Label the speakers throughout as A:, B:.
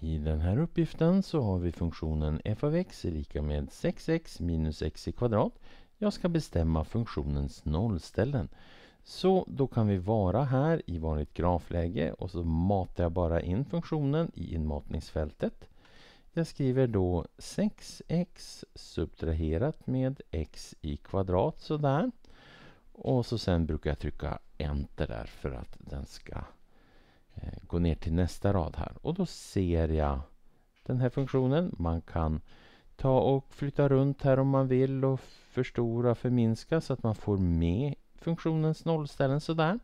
A: I den här uppgiften så har vi funktionen f av x är lika med 6x minus x i kvadrat. Jag ska bestämma funktionens nollställen. Så då kan vi vara här i vanligt grafläge och så matar jag bara in funktionen i inmatningsfältet. Jag skriver då 6x subtraherat med x i kvadrat sådär. Och så sen brukar jag trycka enter där för att den ska gå ner till nästa rad här och då ser jag den här funktionen. Man kan ta och flytta runt här om man vill och förstora, och förminska så att man får med funktionens nollställen sådär.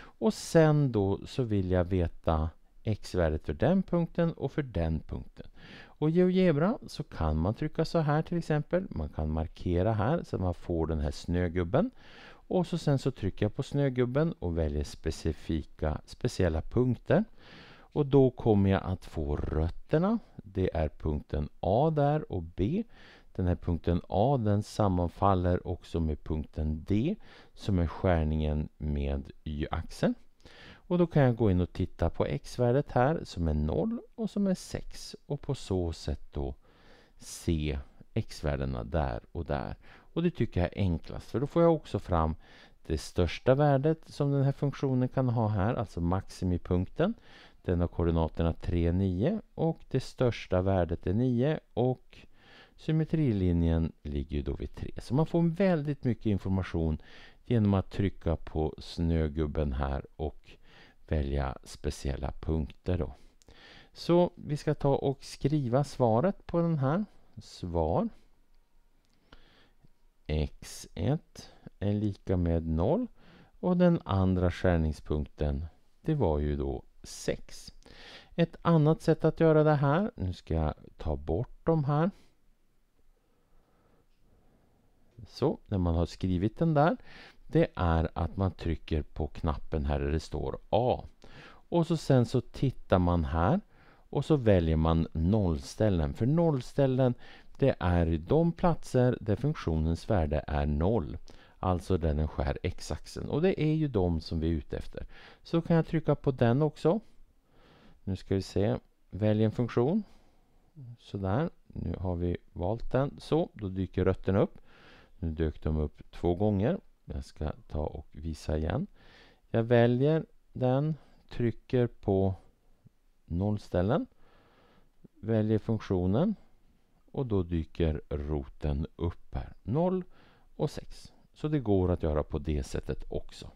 A: Och sen då så vill jag veta x-värdet för den punkten och för den punkten. Och i GeoGebra så kan man trycka så här till exempel. Man kan markera här så att man får den här snögubben. Och så sen så trycker jag på snögubben och väljer specifika, speciella punkter. Och då kommer jag att få rötterna. Det är punkten A där och B. Den här punkten A den sammanfaller också med punkten D som är skärningen med y-axeln. Och då kan jag gå in och titta på x-värdet här som är 0 och som är 6 och på så sätt då se x-värdena där och där. Och det tycker jag är enklast, för då får jag också fram det största värdet som den här funktionen kan ha här, alltså maximipunkten. Den har koordinaterna 3, 9 och det största värdet är 9 och symmetrilinjen ligger då vid 3. Så man får väldigt mycket information genom att trycka på snögubben här och välja speciella punkter då. Så vi ska ta och skriva svaret på den här svar x1 är lika med 0 och den andra skärningspunkten det var ju då 6. Ett annat sätt att göra det här, nu ska jag ta bort de här. Så, när man har skrivit den där, det är att man trycker på knappen här där det står A. Och så sen så tittar man här och så väljer man nollställen. För nollställen det är de platser där funktionens värde är noll. Alltså där den skär x-axeln. Och det är ju de som vi är ute efter. Så kan jag trycka på den också. Nu ska vi se. Välj en funktion. Sådär. Nu har vi valt den. Så, då dyker rötterna upp. Nu dök de upp två gånger. Jag ska ta och visa igen. Jag väljer den. Trycker på nollställen. Väljer funktionen och då dyker roten upp här. 0 och 6. Så det går att göra på det sättet också.